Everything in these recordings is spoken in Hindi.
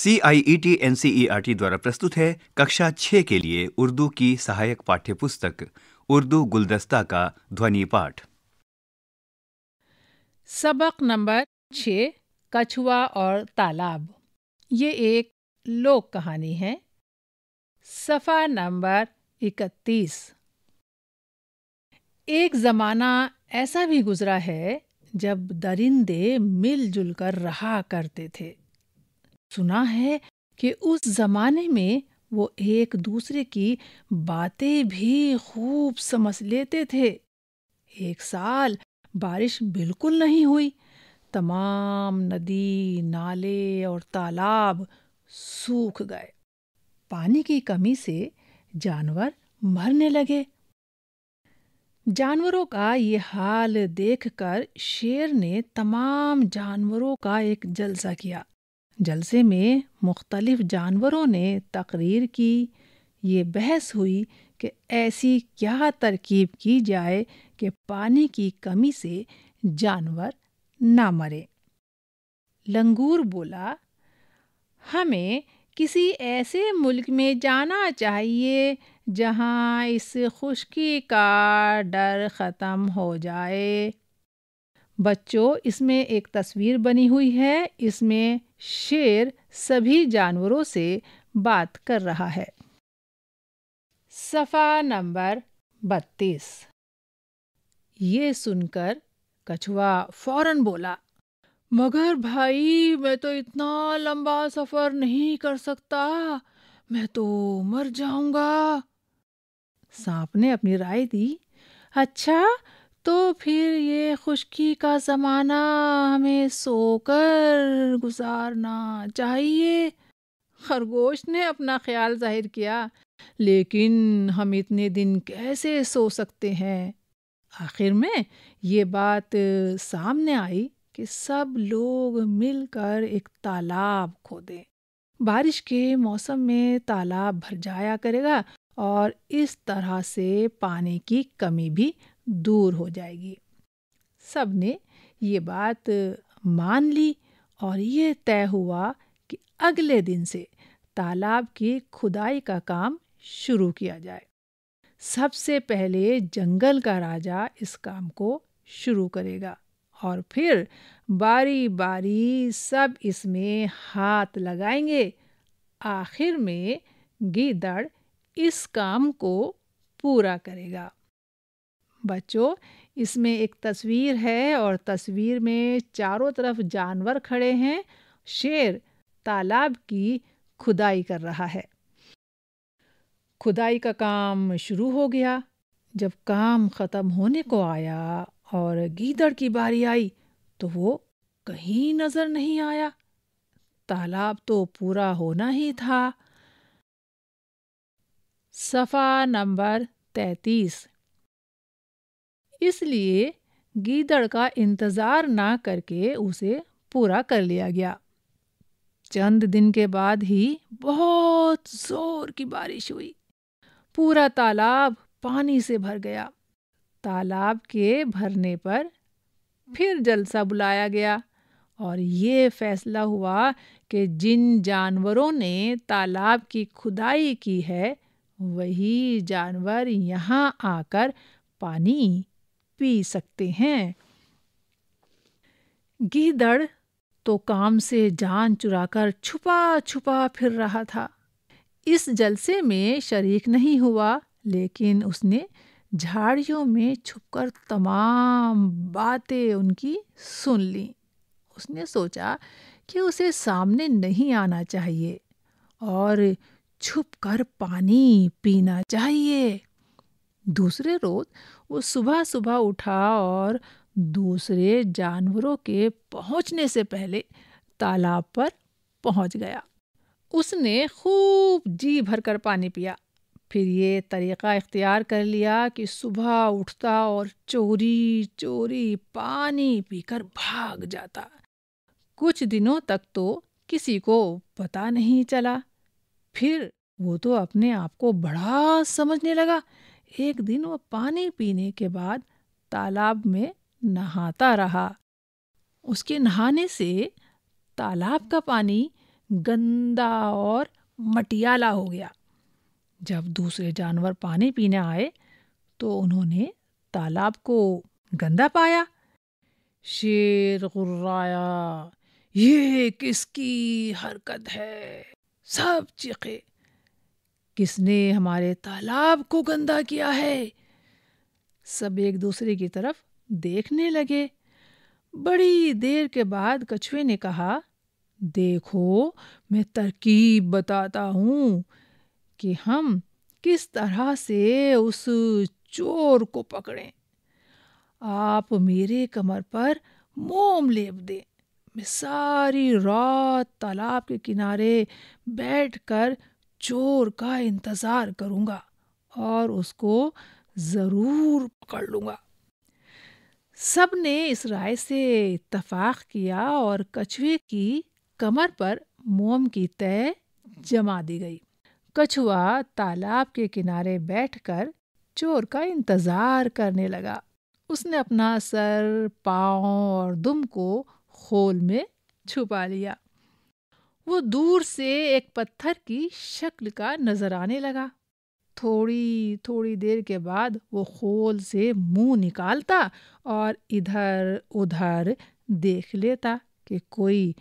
C I E T N C E R T द्वारा प्रस्तुत है कक्षा छः के लिए उर्दू की सहायक पाठ्य पुस्तक उर्दू गुलदस्ता का ध्वनि पाठ सबक नंबर छ कछुआ और तालाब ये एक लोक कहानी है सफ़ा नंबर इकतीस एक ज़माना ऐसा भी गुजरा है जब दरिंदे मिलजुल कर रहा करते थे सुना है कि उस जमाने में वो एक दूसरे की बातें भी खूब समझ लेते थे एक साल बारिश बिल्कुल नहीं हुई तमाम नदी नाले और तालाब सूख गए पानी की कमी से जानवर मरने लगे जानवरों का ये हाल देखकर शेर ने तमाम जानवरों का एक जलसा किया जलसे में मुख्तलिफ जानवरों ने तकरीर की ये बहस हुई कि ऐसी क्या तरकीब की जाए कि पानी की कमी से जानवर ना मरे लंगूर बोला हमें किसी ऐसे मुल्क में जाना चाहिए जहाँ इस खुश्की का डर ख़त्म हो जाए बच्चों इसमें एक तस्वीर बनी हुई है इसमें शेर सभी जानवरों से बात कर रहा है सफ़ा नंबर बत्तीस ये सुनकर कछुआ फौरन बोला मगर भाई मैं तो इतना लंबा सफ़र नहीं कर सकता मैं तो मर जाऊंगा सांप ने अपनी राय दी अच्छा तो फिर ये खुशकी का ज़माना हमें सोकर गुजारना चाहिए खरगोश ने अपना ख्याल जाहिर किया लेकिन हम इतने दिन कैसे सो सकते हैं आखिर में ये बात सामने आई कि सब लोग मिलकर एक तालाब खोदें बारिश के मौसम में तालाब भर जाया करेगा और इस तरह से पानी की कमी भी दूर हो जाएगी सब ने ये बात मान ली और ये तय हुआ कि अगले दिन से तालाब की खुदाई का काम शुरू किया जाए सबसे पहले जंगल का राजा इस काम को शुरू करेगा और फिर बारी बारी सब इसमें हाथ लगाएंगे आखिर में गीदड़ इस काम को पूरा करेगा बच्चों इसमें एक तस्वीर है और तस्वीर में चारों तरफ जानवर खड़े हैं शेर तालाब की खुदाई कर रहा है खुदाई का काम शुरू हो गया जब काम ख़त्म होने को आया और गीदड़ की बारी आई तो वो कहीं नज़र नहीं आया तालाब तो पूरा होना ही था सफ़ा नंबर तैतीस इसलिए गीदड़ का इंतज़ार ना करके उसे पूरा कर लिया गया चंद दिन के बाद ही बहुत ज़ोर की बारिश हुई पूरा तालाब पानी से भर गया तालाब के भरने पर फिर जलसा बुलाया गया और ये फैसला हुआ कि जिन जानवरों ने तालाब की खुदाई की है वही जानवर यहाँ आकर पानी पी सकते हैं गीदड़ तो काम से जान चुराकर छुपा छुपा फिर रहा था इस जलसे में शरीक नहीं हुआ लेकिन उसने झाड़ियों में छुपकर तमाम बातें उनकी सुन ली उसने सोचा कि उसे सामने नहीं आना चाहिए और छुप कर पानी पीना चाहिए दूसरे रोज वो सुबह सुबह उठा और दूसरे जानवरों के पहुंचने से पहले तालाब पर पहुंच गया उसने खूब जी भरकर कर पानी पिया फिर ये तरीक़ा इख्तियार कर लिया कि सुबह उठता और चोरी चोरी पानी पीकर भाग जाता कुछ दिनों तक तो किसी को पता नहीं चला फिर वो तो अपने आप को बड़ा समझने लगा एक दिन वह पानी पीने के बाद तालाब में नहाता रहा उसके नहाने से तालाब का पानी गंदा और मटियाला हो गया जब दूसरे जानवर पानी पीने आए तो उन्होंने तालाब को गंदा पाया शेर गुर्राया ये किसकी हरकत है सब चीखे किसने हमारे तालाब को गंदा किया है सब एक दूसरे की तरफ देखने लगे बड़ी देर के बाद कछुए ने कहा देखो मैं तरकीब बताता हूँ कि हम किस तरह से उस चोर को पकड़ें आप मेरे कमर पर मोम लेप दें मैं सारी रात तालाब के किनारे बैठकर कर चोर का इंतज़ार करूंगा और उसको ज़रूर पकड़ लूंगा सब ने इस राय से इतफाक किया और कछुए की कमर पर मोम की तय जमा दी गई कछुआ तालाब के किनारे बैठकर चोर का इंतज़ार करने लगा उसने अपना सर पाँव और दुम को खोल में छुपा लिया वो दूर से एक पत्थर की शक्ल का नजर आने लगा थोड़ी थोड़ी देर के बाद वो खोल से मुंह निकालता और इधर उधर देख लेता कि कोई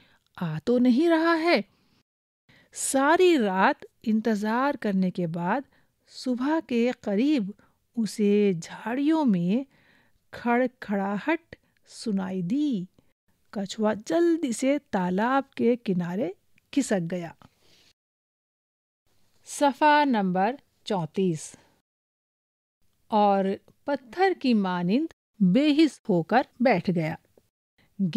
आ तो नहीं रहा है सारी रात इंतज़ार करने के बाद सुबह के करीब उसे झाड़ियों में खड़खड़ाहट सुनाई दी कछुआ जल्दी से तालाब के किनारे खिसक गया सफ़ा नंबर चौंतीस और पत्थर की मानिंद बेहिस होकर बैठ गया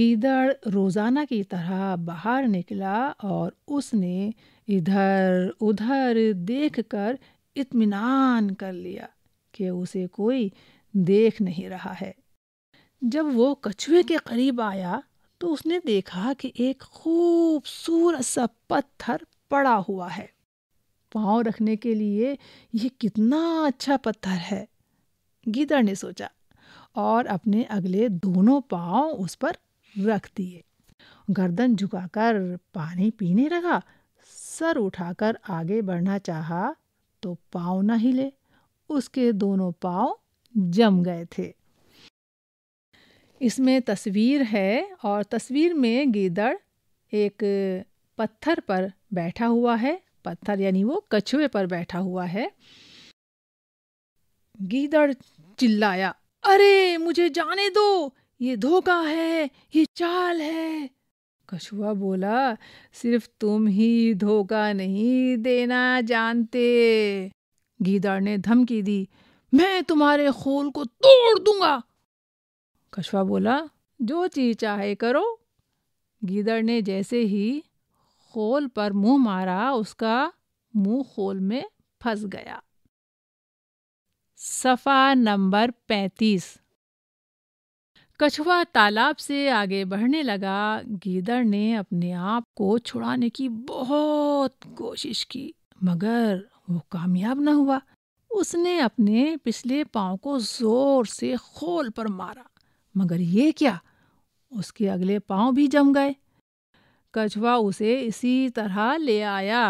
गीदड़ रोज़ाना की तरह बाहर निकला और उसने इधर उधर देख कर इत्मीनान कर लिया कि उसे कोई देख नहीं रहा है जब वो कछुए के करीब आया तो उसने देखा कि एक खूबसूरत सा पत्थर पड़ा हुआ है पाँव रखने के लिए यह कितना अच्छा पत्थर है गीदड़ ने सोचा और अपने अगले दोनों पाँव उस पर रख दिए गर्दन झुकाकर पानी पीने लगा सर उठाकर आगे बढ़ना चाहा तो पाँव ना हिले उसके दोनों पाँव जम गए थे इसमें तस्वीर है और तस्वीर में गीदड़ एक पत्थर पर बैठा हुआ है पत्थर यानी वो कछुए पर बैठा हुआ है गीदड़ चिल्लाया अरे मुझे जाने दो ये धोखा है ये चाल है कछुआ बोला सिर्फ तुम ही धोखा नहीं देना जानते गीदड़ ने धमकी दी मैं तुम्हारे खोल को तोड़ दूंगा कछुआ बोला जो चीज चाहे करो गीदड़ ने जैसे ही खोल पर मुंह मारा उसका मुंह खोल में फंस गया सफा नंबर पैंतीस कछुआ तालाब से आगे बढ़ने लगा गीदड़ ने अपने आप को छुड़ाने की बहुत कोशिश की मगर वो कामयाब न हुआ उसने अपने पिछले पांव को जोर से खोल पर मारा मगर ये क्या उसके अगले पांव भी जम गए कछुआ उसे इसी तरह ले आया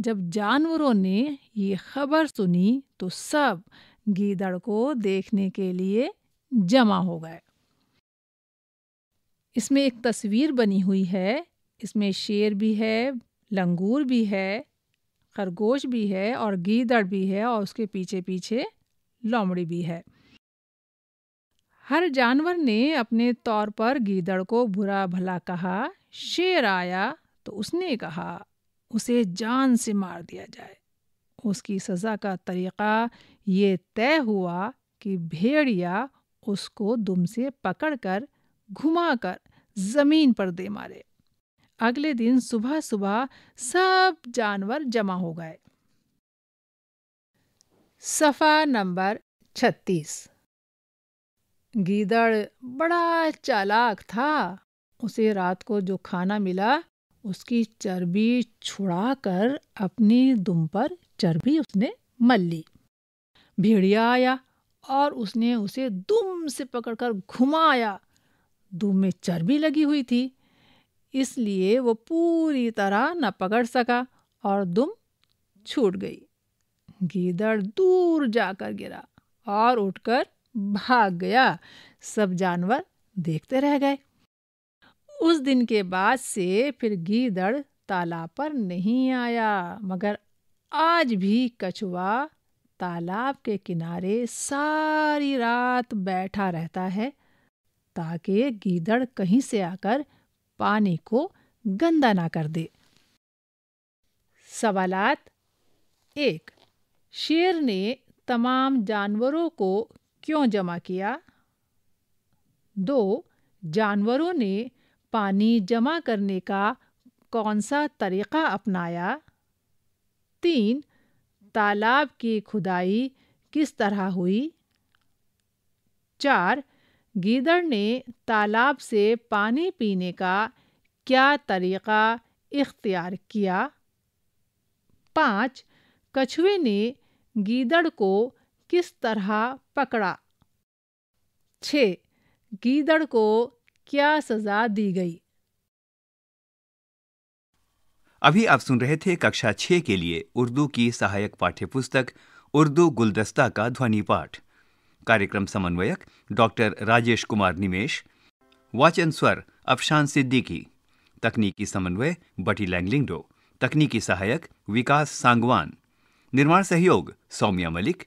जब जानवरों ने ये खबर सुनी तो सब गीदड़ को देखने के लिए जमा हो गए इसमें एक तस्वीर बनी हुई है इसमें शेर भी है लंगूर भी है खरगोश भी है और गीदड़ भी है और उसके पीछे पीछे लोमड़ी भी है हर जानवर ने अपने तौर पर गीदड़ को बुरा भला कहा शेर आया तो उसने कहा उसे जान से मार दिया जाए उसकी सज़ा का तरीक़ा ये तय हुआ कि भेड़िया उसको दुम से पकड़कर घुमाकर ज़मीन पर दे मारे अगले दिन सुबह सुबह सब जानवर जमा हो गए सफ़ा नंबर छत्तीस गीदड़ बड़ा चालाक था उसे रात को जो खाना मिला उसकी चर्बी छुड़ाकर अपनी दुम पर चर्बी उसने मल ली भेड़िया आया और उसने उसे दुम से पकड़कर घुमाया दुम में चर्बी लगी हुई थी इसलिए वो पूरी तरह न पकड़ सका और दुम छूट गई गीदड़ दूर जाकर गिरा और उठकर भाग गया सब जानवर देखते रह गए उस दिन के बाद से फिर गीदड़ तालाब पर नहीं आया मगर आज भी कछुआ तालाब के किनारे सारी रात बैठा रहता है ताकि गीदड़ कहीं से आकर पानी को गंदा ना कर दे सवालात एक शेर ने तमाम जानवरों को क्यों जमा किया दो जानवरों ने पानी जमा करने का कौन सा तरीका अपनाया तीन तालाब की खुदाई किस तरह हुई चार गीदड़ ने तालाब से पानी पीने का क्या तरीक़ा इख्तियार किया पाँच कछुए ने गीदड़ को किस तरह पकड़ा छ गीदड़ को क्या सजा दी गई अभी आप सुन रहे थे कक्षा छह के लिए उर्दू की सहायक पाठ्य पुस्तक उर्दू गुलदस्ता का ध्वनि पाठ कार्यक्रम समन्वयक डॉक्टर राजेश कुमार निमेश वाचन स्वर अफशान सिद्दीकी तकनीकी समन्वय बटी लैंगलिंगडो तकनीकी सहायक विकास सांगवान निर्माण सहयोग सौम्या मलिक